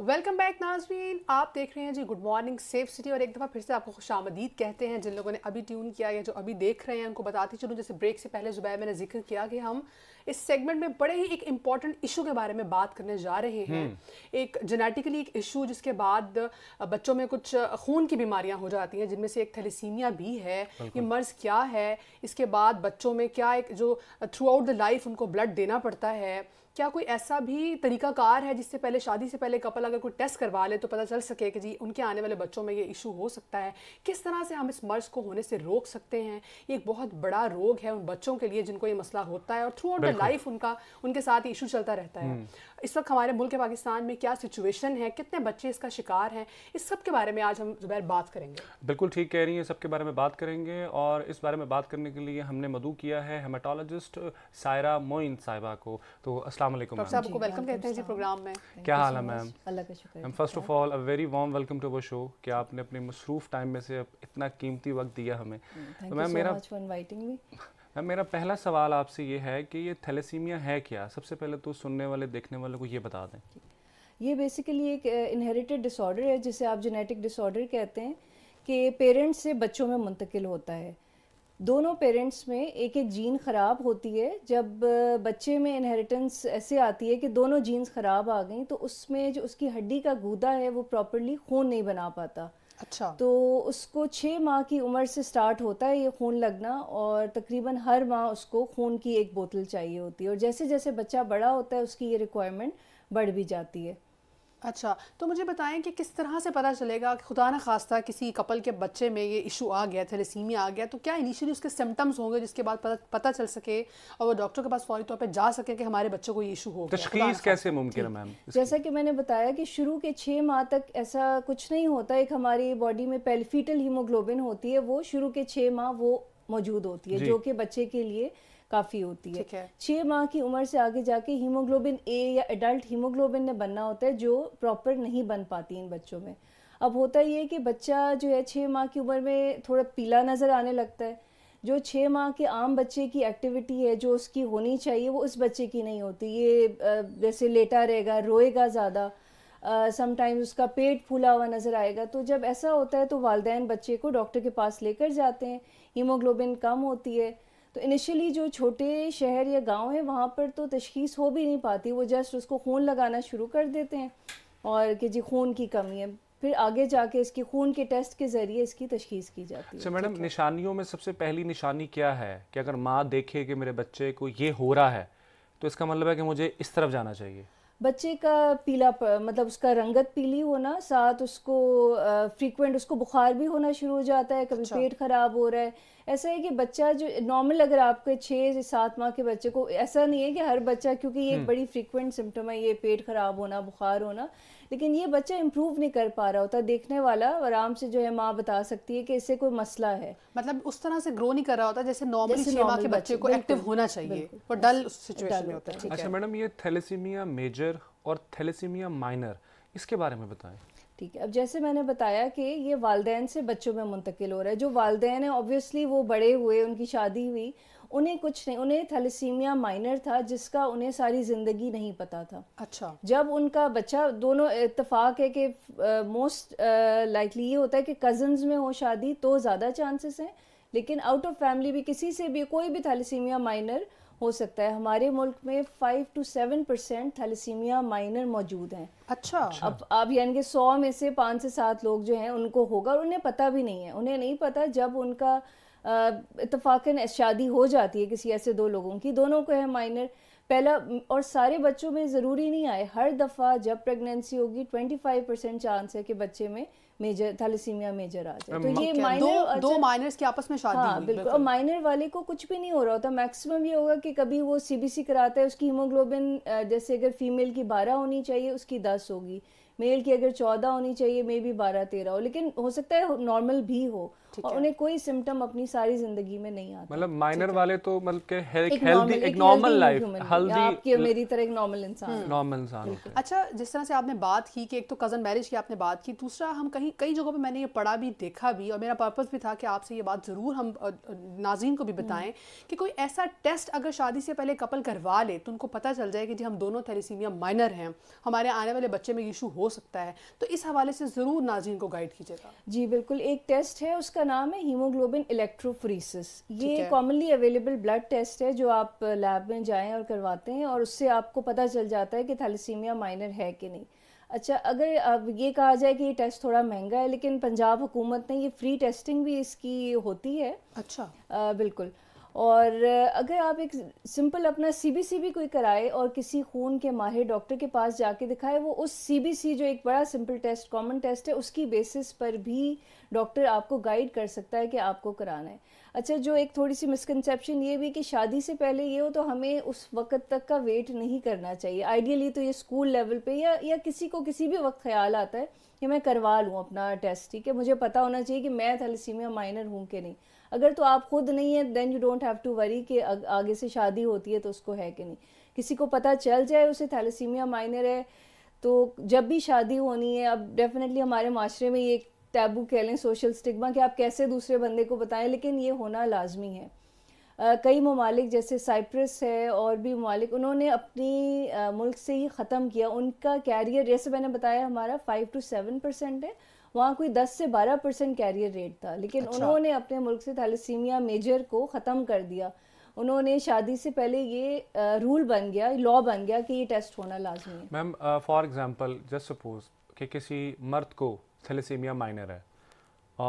Welcome back नाजवीन आप देख रहे हैं जी गुड मॉर्निंग सेफ सिटी और एक दफ़ा फिर से आपको खुश आमदीद कहते हैं जिन लोगों ने अभी ट्यून किया या जो अभी देख रहे हैं उनको बताती चलूँ जैसे ब्रेक से पहले जुबैर मैंने जिक्र किया कि हम इस सेगमेंट में बड़े ही एक इम्पॉर्टेंट इशू के बारे में बात करने जा रहे हैं हम्म। एक जेनेटिकली एक इशू जिसके बाद बच्चों में कुछ खून की बीमारियां हो जाती हैं जिनमें से एक थैलीसीमिया भी है ये मर्ज क्या है इसके बाद बच्चों में क्या एक जो थ्रू आउट द लाइफ उनको ब्लड देना पड़ता है क्या कोई ऐसा भी तरीकाकार है जिससे पहले शादी से पहले कपल अगर कोई टेस्ट करवा ले तो पता चल सके कि जी उनके आने वाले बच्चों में ये इशू हो सकता है किस तरह से हम इस मर्ज को होने से रोक सकते हैं ये एक बहुत बड़ा रोग है उन बच्चों के लिए जिनको ये मसला होता है और थ्रू आउट द लाइफ उनका उनके साथ इशू चलता रहता है हम्म। इस वक्त हमारे मुल्क पाकिस्तान में क्या सिचुएशन है कितने बच्चे इसका शिकार हैं इस सब के बारे में आज हम जुबैर बात करेंगे बिल्कुल ठीक कह रही हैं सबके बारे में बात करेंगे और इस बारे में बात करने के लिए हमने मधु किया है हेमाटोलॉजिस्ट सायरा मोइन साहिबा को तो अस्सलाम वालेकुम आपको वेलकम कहते हैं जी प्रोग्राम में क्या हाल है मैम अल्लाह का ma'am first of all a very warm welcome to our show कि आपने अपने मसरूफ़ टाइम में से इतना कीमती वक्त दिया हमें हम्म, तो मैम मेरा अब हाँ, मेरा पहला सवाल आपसे ये है कि ये थैलेसीमिया है क्या सबसे पहले तो सुनने वाले देखने वालों को ये बता दें ये बेसिकली एक इनहेरिटेड डिसऑर्डर है जिसे आप जेनेटिक डिसऑर्डर कहते हैं कि पेरेंट्स से बच्चों में मुंतकिल होता है दोनों पेरेंट्स में एक एक जीन ख़राब होती है जब बच्चे में इनहेरिटेंस ऐसे आती है कि दोनों जीन्स ख़राब आ गई तो उसमें जो उसकी हड्डी का गूदा है वो प्रॉपरली खून नहीं बना पाता अच्छा तो उसको छः माह की उम्र से स्टार्ट होता है ये खून लगना और तकरीबन हर माह उसको खून की एक बोतल चाहिए होती है और जैसे जैसे बच्चा बड़ा होता है उसकी ये रिक्वायरमेंट बढ़ भी जाती है अच्छा तो मुझे बताएं कि किस तरह से पता चलेगा कि खुदा न खास्ता किसी कपल के बच्चे में ये इशू आ गया थेलेसीमिया आ गया तो क्या इनिशियली उसके सिम्टम्स होंगे जिसके बाद पता पता चल सके और वो डॉक्टर के पास फौरी तौर पर जा सके कि हमारे बच्चों को ये इशू हो तशखीस कैसे मुमकिन है मैम जैसा कि मैंने बताया कि शुरू के छः माह तक ऐसा कुछ नहीं होता एक हमारी बॉडी में पेल्फीटल हीमोग्लोबिन होती है वो शुरू के छः माह वो मौजूद होती है जो कि बच्चे के लिए काफ़ी होती है छः माह की उम्र से आगे जाके हीमोग्लोबिन ए या एडल्ट हीमोग्लोबिन ने बनना होता है जो प्रॉपर नहीं बन पाती इन बच्चों में अब होता ये कि बच्चा जो है छः माह की उम्र में थोड़ा पीला नज़र आने लगता है जो छः माह के आम बच्चे की एक्टिविटी है जो उसकी होनी चाहिए वो उस बच्चे की नहीं होती ये जैसे लेटा रहेगा रोएगा ज़्यादा समटाइम्स उसका पेट फूला हुआ नज़र आएगा तो जब ऐसा होता है तो वालदेन बच्चे को डॉक्टर के पास लेकर जाते हैं हीमोग्लोबिन कम होती है तो इनिशियली जो छोटे शहर या गांव है वहाँ पर तो तशखीस हो भी नहीं पाती वो जस्ट उसको खून लगाना शुरू कर देते हैं और कि जी खून की कमी है फिर आगे जाके इसकी खून के टेस्ट के जरिए इसकी तशखीस की जाती है अच्छा, मैडम निशानियों में सबसे पहली निशानी क्या है कि अगर माँ देखे कि मेरे बच्चे को ये हो रहा है तो इसका मतलब है कि मुझे इस तरफ जाना चाहिए बच्चे का पीला पर, मतलब उसका रंगत पीली होना साथ उसको फ्रीक्वेंट उसको बुखार भी होना शुरू हो जाता है कभी अच्छा। पेट खराब हो रहा है ऐसा है कि बच्चा जो नॉर्मल अगर आपके छः से सात माह के बच्चे को ऐसा नहीं है कि हर बच्चा क्योंकि ये एक हम्म। बड़ी फ्रीक्वेंट सिम्टम है ये पेट खराब होना बुखार होना लेकिन ये बच्चा इम्प्रूव नहीं कर पा रहा होता देखने वाला आराम से जो है माँ बता सकती है कि इससे कोई मसला है मतलब उस तरह से ग्रो नहीं कर रहा होता जैसे नॉर्मल के बच्चे को एक्टिव होना चाहिए डल सिचुएशन में होता है अच्छा मैडम ये थैलेसीमिया मेजर मेजर और थैलेसीमिया माइनर इसके बारे में बताएं ठीक है अब जैसे मैंने बताया कि ये वालदेन से बच्चों में मुंतकिल हो रहा है जो वालदेन है ऑब्वियसली वो बड़े हुए उनकी शादी हुई उन्हें कुछ नहीं उन्हें थैलेसीमिया माइनर था जिसका उन्हें सारी ज़िंदगी नहीं पता था अच्छा जब उनका बच्चा दोनों इतफाक़ है कि मोस्ट लाइकली ये होता है कि कज़न्स में हो शादी तो ज़्यादा चांसेस हैं लेकिन आउट ऑफ फैमिली भी किसी से भी कोई भी थैलेसीमिया माइनर हो सकता है हमारे मुल्क में five two seven percent thalassemia minor मौजूद हैं अच्छा अब अब यानी कि सौ में से पाँच से सात लोग जो हैं उनको होगा और उन्हें पता भी नहीं है उन्हें नहीं पता जब उनका इतफाक़न शादी हो जाती है किसी ऐसे दो लोगों की दोनों को है माइनर पहला और सारे बच्चों में ज़रूरी नहीं आए हर दफ़ा जब प्रेगनेंसी होगी फाइव परसेंट चांस है कि बच्चे में मेजर थैलेसीमिया मेजर आ जाए um, तो ये माइनर दो माइनर्स के आपस में शादी हाँ बिल्कुल और माइनर वाले को कुछ भी नहीं हो रहा होता मैक्सिमम ये होगा कि कभी वो सीबीसी कराता है उसकी हीमोग्लोबिन जैसे अगर फीमेल की बारह होनी चाहिए उसकी दस होगी मेल की अगर चौदह होनी चाहिए मे बी बारह तेरह हो लेकिन हो सकता है नॉर्मल भी हो और उन्हें कोई सिम्टम अपनी सारी जिंदगी में नहीं आता मतलब माइनर वाले तो मतलब के एक हेल्दी एक नॉर्मल लाइफ हेल्दी आपकी और मेरी तरह एक नॉर्मल इंसान नॉर्मल hmm. इंसान अच्छा जिस तरह से आपने बात की कि एक तो कजन मैरिज की आपने बात की दूसरा हम कहीं कई जगहों पे मैंने ये पढ़ा भी देखा भी और मेरा पर्पस भी था कि आपसे ये बात ज़रूर हम नाजीन को भी hmm. बताएं कि कोई ऐसा टेस्ट अगर शादी से पहले कपल करवा ले तो उनको पता चल जाए कि जी हम दोनों थैलेसीमिया माइनर हैं हमारे आने वाले बच्चे में इशू हो सकता है तो इस हवाले से ज़रूर नाजीन को गाइड कीजिएगा जी बिल्कुल एक टेस्ट है उसका नाम है हीमोग्लोबिन इलेक्ट्रोफ्रीसिस ये कॉमनली अवेलेबल ब्लड टेस्ट है जो आप लैब में जाएं और करवाते हैं और उससे आपको पता चल जाता है कि थैलीसीमिया माइनर है कि नहीं अच्छा अगर अब ये कहा जाए कि ये टेस्ट थोड़ा महंगा है लेकिन पंजाब हुकूमत ने ये फ्री टेस्टिंग भी इसकी होती है अच्छा आ, बिल्कुल और अगर आप एक सिंपल अपना सीबीसी भी कोई कराए और किसी खून के माहिर डॉक्टर के पास जाके दिखाए वो उस सीबीसी जो एक बड़ा सिंपल टेस्ट कॉमन टेस्ट है उसकी बेसिस पर भी डॉक्टर आपको गाइड कर सकता है कि आपको कराना है अच्छा जो एक थोड़ी सी मिसकनसेप्शन ये भी कि शादी से पहले ये हो तो हमें उस वक्त तक का वेट नहीं करना चाहिए आइडियली तो ये स्कूल लेवल पे या या किसी को किसी भी वक्त ख्याल आता है कि मैं करवा लूँ अपना टेस्ट ठीक है मुझे पता होना चाहिए कि मैं थैलेसीमिया माइनर हूँ कि नहीं अगर तो आप खुद नहीं है then you don't have to worry कि आगे से शादी होती है तो उसको है कि नहीं किसी को पता चल जाए उसे थैलेसीमिया माइनर है तो जब भी शादी होनी है अब डेफिनेटली हमारे माशरे में ये एक टैबू कह लें सोशल स्टिग्मा कि आप कैसे दूसरे बंदे को बताएं लेकिन ये होना लाजमी है आ, कई ममालिक जैसे साइप्रस है और भी ममालिक उन्होंने अपनी आ, मुल्क से ही ख़त्म किया उनका कैरियर जैसे मैंने बताया हमारा फाइव टू सेवन परसेंट है वहाँ कोई 10 से 12 परसेंट कैरियर रेट था लेकिन अच्छा। उन्होंने अपने मुल्क से थैलेसीमिया मेजर को ख़त्म कर दिया उन्होंने शादी से पहले ये रूल बन गया लॉ बन गया कि ये टेस्ट होना लाजमी है ma'am for example just suppose कि किसी मर्द को थैलेसीमिया माइनर है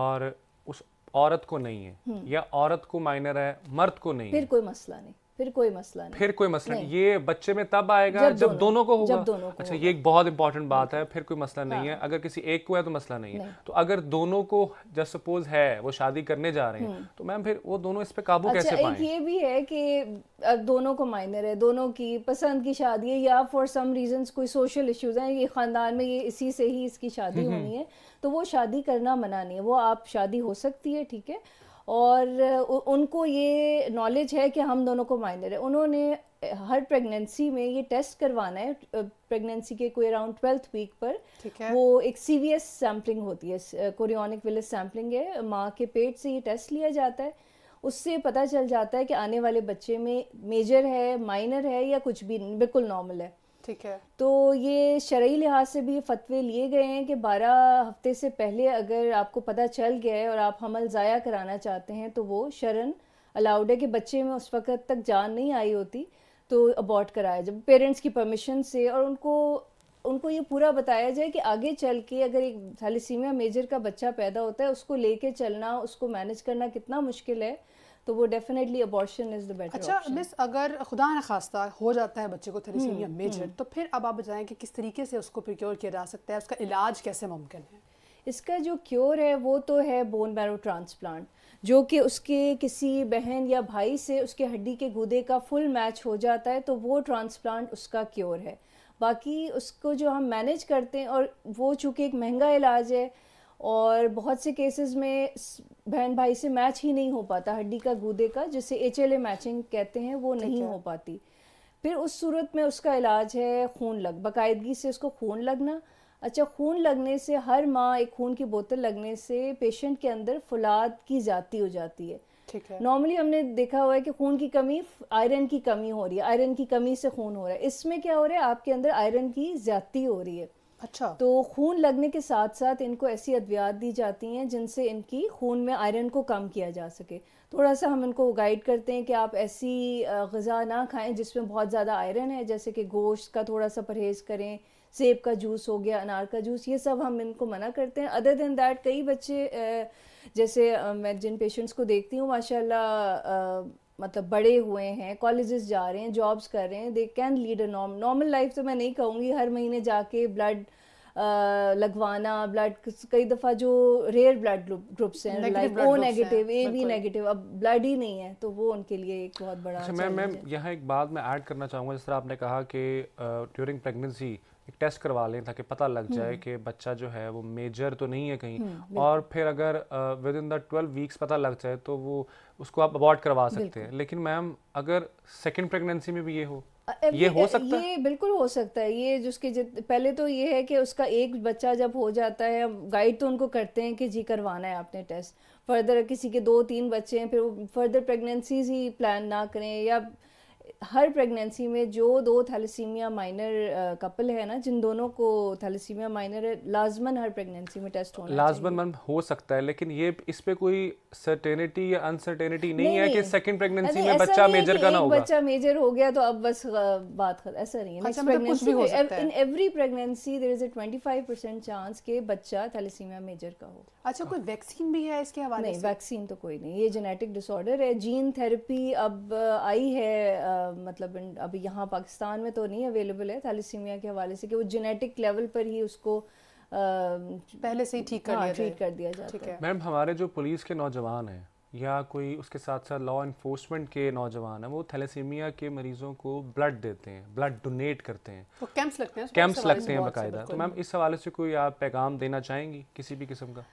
और उस औरत को नहीं है हम्म। या औरत को माइनर है मर्द को नहीं फिर कोई मसला नहीं फिर कोई मसला नहीं फिर कोई मसला नहीं ये बच्चे में तब आएगा जब, जब दोनों, दोनों को होगा जब दोनों को अच्छा होगा। ये एक बहुत इंपॉर्टेंट बात है फिर कोई मसला नहीं है हाँ। अगर किसी एक को है तो मसला नहीं, नहीं। है तो अगर दोनों को जस्ट सपोज है वो शादी करने जा रहे हैं हम्म। तो मैम फिर वो दोनों इस पे काबू अच्छा, कैसे पाएं ये भी है कि दोनों को माइनर है दोनों की पसंद की शादी है या फॉर सम रीजन कोई सोशल इश्यूज हैं ये खानदान में ये इसी से ही इसकी शादी हम्म, हम्म। होनी है तो वो शादी करना मना नहीं है वो आप शादी हो सकती है ठीक है और उनको ये नॉलेज है कि हम दोनों को माइनर है उन्होंने हर प्रेगनेंसी में ये टेस्ट करवाना है प्रेगनेंसी के कोई अराउंड ट्वेल्थ वीक पर वो एक सीवीएस सैम्पलिंग होती है कोरियोनिक विलेज सैम्पलिंग है माँ के पेट से ये टेस्ट लिया जाता है उससे पता चल जाता है कि आने वाले बच्चे में मेजर है माइनर है या कुछ भी बिल्कुल नॉर्मल है ठीक है तो ये शरा लिहाज से भी ये फतवे लिए गए हैं कि 12 हफ्ते से पहले अगर आपको पता चल गया है और आप हमल ज़ाया कराना चाहते हैं तो वो शरण अलाउड है कि बच्चे में उस वक़्त तक जान नहीं आई होती तो अबॉर्ट कराया जब पेरेंट्स की परमिशन से और उनको उनको ये पूरा बताया जाए कि आगे चल के अगर एक थैलीसीमिया मेजर का बच्चा पैदा होता है उसको लेके चलना उसको मैनेज करना कितना मुश्किल है तो वो definitely abortion is the better अच्छा मिस अगर खुदा ना खास्ता हो जाता है बच्चे को थैलेसीमिया हम्म, मेजर हम्म। तो फिर अब आप बताएं कि किस तरीके से उसको प्रिक्योर किया जा सकता है उसका इलाज कैसे मुमकिन है इसका जो क्योर है वो तो है बोन मैरो ट्रांसप्लांट जो कि उसके किसी बहन या भाई से उसके हड्डी के गुदे का फुल मैच हो जाता है तो वो ट्रांसप्लांट उसका क्योर है बाकी उसको जो हम मैनेज करते हैं और वो चूँकि एक महंगा इलाज है और बहुत से केसेस में बहन भाई से मैच ही नहीं हो पाता हड्डी का गूदे का जिसे एच मैचिंग कहते हैं वो नहीं हो पाती फिर उस सूरत में उसका इलाज है खून लग बाकायदगी से उसको खून लगना अच्छा खून लगने से हर माँ एक खून की बोतल लगने से पेशेंट के अंदर फुलाद की जाती हो जाती है ठीक है नॉर्मली हमने देखा हुआ है कि खून की कमी आयरन की कमी हो रही है आयरन की कमी से खून हो रहा है इसमें क्या हो रहा है आपके अंदर आयरन की ज्यादा हो रही है अच्छा तो खून लगने के साथ साथ इनको ऐसी अद्वियात दी जाती हैं जिनसे इनकी खून में आयरन को कम किया जा सके थोड़ा सा हम इनको गाइड करते हैं कि आप ऐसी गज़ा ना खाएं जिसमें बहुत ज़्यादा आयरन है जैसे कि गोश्त का थोड़ा सा परहेज़ करें सेब का जूस हो गया अनार का जूस ये सब हम इनको मना करते हैं अदर देन दैट कई बच्चे जैसे मैं जिन पेशेंट्स को देखती हूँ माशाल्लाह मतलब बड़े हुए हैं कॉलेजेस जा रहे हैं जॉब्स कर रहे हैं they can lead a norm normal life तो मैं नहीं कहूँगी हर महीने जाके ब्लड लगवाना ब्लड कई दफ़ा जो रेयर ब्लड ग्रुप्स हैं like O negative A B negative अब ब्लड ही नहीं है तो वो उनके लिए एक बहुत बड़ा मैम अच्छा, मैम यहाँ एक बात मैं ऐड करना चाहूँगा जिस तरह आपने कहा कि ड्यूरिंग प्रेगनेंसी एक टेस्ट करवा लें ताकि पता लग जाए हम्म। कि बच्चा जो है वो मेजर तो नहीं है कहीं हम्म, और फिर अगर within the twelve weeks पता लग जाए तो वो उसको आप अबॉर्ट करवा सकते हैं लेकिन मैम अगर सेकेंड प्रेगनेंसी में भी ये हो ये हो सकता है ये बिल्कुल हो सकता है ये जिसके जित पहले तो ये है कि उसका एक बच्चा जब हो जाता है गाइड तो उनको करते हैं कि जी करवाना है आपने टेस्ट फर्दर किसी के दो तीन बच्चे हैं फिर वो फर्दर प्रेगनेंसीज ही प्लान ना करें या हर प्रेगनेंसी में जो दो थैलेसीमिया माइनर कपल है ना जिन दोनों को थैलेसीमिया माइनर है लाजमन हर प्रेगनेंसी में टेस्ट होना लाजमन मन हो सकता है लेकिन ये इस पे कोई सर्टेनिटी या अनसर्टेनिटी नहीं, नहीं है कि सेकंड प्रेगनेंसी में बच्चा मेजर का ना होगा बच्चा मेजर हो गया तो अब बस बात खत्म ऐसा नहीं है next pregnancy in every pregnancy there is a 25% chance के बच्चा थैलेसीमिया मेजर का हो अच्छा कोई वैक्सीन भी है इसके हवाले से नहीं वैक्सीन तो कोई नहीं ये जेनेटिक डिसऑर्डर है जीन थेरेपी अब आई है मतलब अभी यहाँ पाकिस्तान में तो नहीं अवेलेबल है थैलीसीमिया के हवाले से कि वो जेनेटिक लेवल पर ही उसको पहले से ही ठीक कर हाँ, ट्रीट कर दिया जाता है मैम हमारे जो पुलिस के नौजवान हैं या कोई उसके साथ साथ लॉ इन्फोर्समेंट के नौजवान हैं वो थैलेसीमिया के मरीजों को ब्लड देते हैं ब्लड डोनेट करते हैं तो कैंप्स लगते हैं कैंप्स लगते हैं बाकायदा तो मैम इस हवाले से कोई आप पैगाम देना चाहेंगी किसी भी किस्म का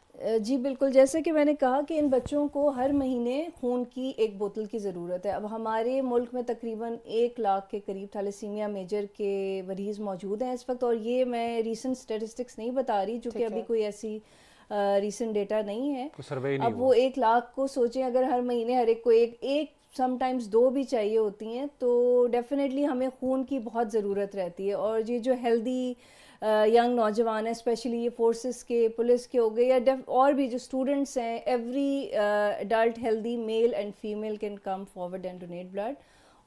जी बिल्कुल जैसे कि मैंने कहा कि इन बच्चों को हर महीने खून की एक बोतल की ज़रूरत है अब हमारे मुल्क में तकरीबन एक लाख के करीब थैलेसीमिया मेजर के मरीज़ मौजूद हैं इस वक्त और ये मैं रिसेंट स्टेटिस्टिक्स नहीं बता रही जो कि अभी कोई ऐसी रिसेंट डेटा नहीं है नहीं अब वो एक लाख को सोचें अगर हर महीने हर एक को एक एक समटाइम्स दो भी चाहिए होती हैं तो डेफिनेटली हमें खून की बहुत ज़रूरत रहती है और ये जो हेल्दी यंग नौजवान है स्पेशली ये फोर्सेस के पुलिस के हो गए या और भी जो स्टूडेंट्स हैं every adult healthy male and female can come forward and donate blood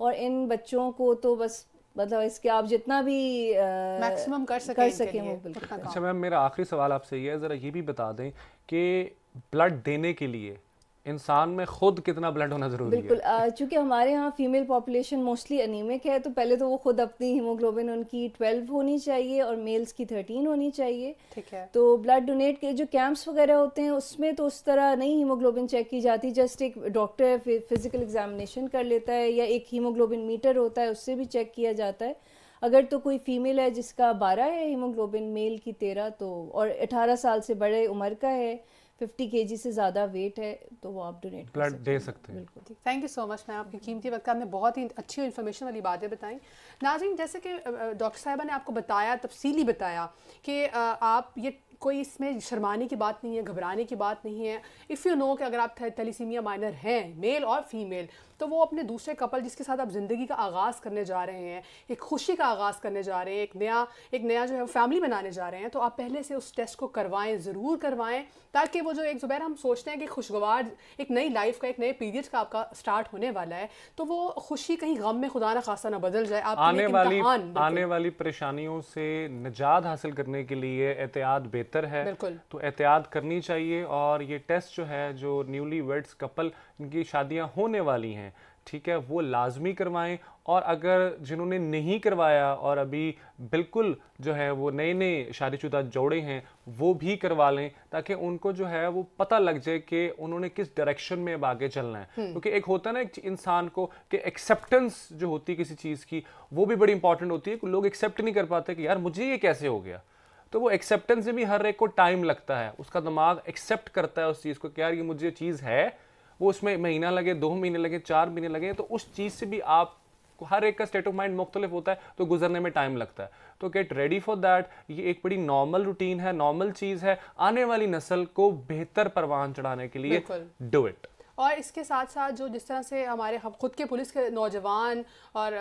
और इन बच्चों को तो बस मतलब इसके आप जितना भी मैक्सिमम कर सकें कर सके वो बिल्कुल अच्छा मैम मेरा आखिरी सवाल आपसे ये है ज़रा ये भी बता दें कि ब्लड देने के लिए इंसान में खुद कितना ब्लड होना जरूरी बिल्कुल, है बिल्कुल चूंकि हमारे यहाँ फीमेल पॉपुलेशन मोस्टली अनिमिक है तो पहले तो वो खुद अपनी हीमोग्लोबिन उनकी 12 होनी चाहिए और मेल्स की 13 होनी चाहिए ठीक है तो ब्लड डोनेट के जो कैंप्स वगैरह होते हैं उसमें तो उस तरह नहीं हीमोग्लोबिन चेक की जाती जस्ट एक डॉक्टर फिजिकल एग्जामिनेशन कर लेता है या एक हीमोग्लोबिन मीटर होता है उससे भी चेक किया जाता है अगर तो कोई फीमेल है जिसका बारह है हीमोग्लोबिन मेल की तेरह तो और अठारह साल से बड़े उम्र का है फिफ्टी के से ज़्यादा वेट है तो वो आप डोनेट ब्लड दे सकते हैं बिल्कुल ठीक thank you so much ma'am आपकी कीमती वक्त आपने बहुत ही अच्छी इन्फॉर्मेशन वाली बातें बताई नाजिन जैसे कि डॉक्टर साहबा ने आपको बताया तफसीली बताया कि आप ये कोई इसमें शर्माने की बात नहीं है घबराने की बात नहीं है इफ़ यू नो कि अगर आप थैलीसीमिया माइनर हैं मेल और फीमेल तो वो अपने दूसरे कपल जिसके साथ आप ज़िंदगी का आगाज़ करने जा रहे हैं एक खुशी का आगाज़ करने जा रहे हैं एक नया एक नया जो है फैमिली बनाने जा रहे हैं तो आप पहले से उस टेस्ट को करवाएं ज़रूर करवाएं ताकि वो जो एक ज़ुबैर हम सोचते हैं कि खुशगवार एक नई लाइफ का एक नए पीरियड का आपका स्टार्ट होने वाला है तो वो खुशी कहीं गम में खुदा ना खासा ना बदल जाए आप आने वाली आने वाली परेशानियों से निजात हासिल करने के लिए एहतियात बेहतर है तो एहतियात करनी चाहिए और ये टेस्ट जो है जो न्यूली वेड्स कपल इनकी शादियाँ होने वाली हैं हैं ठीक है वो लाजमी करवाएं और अगर जिन्होंने नहीं करवाया और अभी बिल्कुल जो है वो नए नए शादीशुदा जोड़े हैं वो भी करवा लें ताकि उनको जो है वो पता लग जाए कि उन्होंने किस डायरेक्शन में अब आगे चलना है हम्म। क्योंकि एक होता है ना एक इंसान को कि एक्सेप्टेंस जो होती है किसी चीज़ की वो भी बड़ी इंपॉर्टेंट होती है लोग एक्सेप्ट नहीं कर पाते कि यार मुझे ये कैसे हो गया तो वो एक्सेप्टेंस में भी हर एक को टाइम लगता है उसका दिमाग एक्सेप्ट करता है उस चीज़ को कि यार ये मुझे चीज़ है वो उसमें महीना लगे दो महीने लगे चार महीने लगे तो उस चीज़ से भी आप हर एक का स्टेट ऑफ माइंड मुख्तलिफ होता है तो गुजरने में टाइम लगता है तो गेट रेडी फॉर दैट ये एक बड़ी नॉर्मल रूटीन है नॉर्मल चीज़ है आने वाली नस्ल को बेहतर परवान चढ़ाने के लिए डू इट और इसके साथ साथ जो जिस तरह से हमारे हम खुद के पुलिस के नौजवान और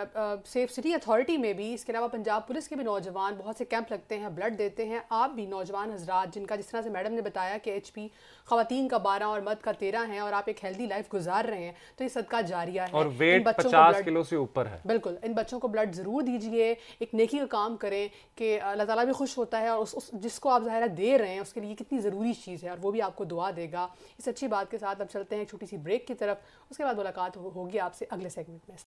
सेफ सिटी अथॉरिटी में भी इसके अलावा पंजाब पुलिस के भी नौजवान बहुत से कैंप लगते हैं ब्लड देते हैं आप भी नौजवान हजरात जिनका जिस तरह से मैडम ने बताया कि एच पी खातन का बारह और मर्द का तेरह है और आप एक हेल्दी लाइफ गुजार रहे हैं तो ये सदका जारिया है और वेट बच्चों पचास किलो से ऊपर है बिल्कुल इन बच्चों को ब्लड ज़रूर दीजिए एक नेकी का काम करें कि अल्लाह ताला भी खुश होता है और उस, जिसको आप ज़ाहिर दे रहे हैं उसके लिए कितनी ज़रूरी चीज़ है और वो भी आपको दुआ देगा इस अच्छी बात के साथ अब चलते हैं छोटी सी ब्रेक की तरफ उसके बाद मुलाकात होगी आपसे अगले सेगमेंट में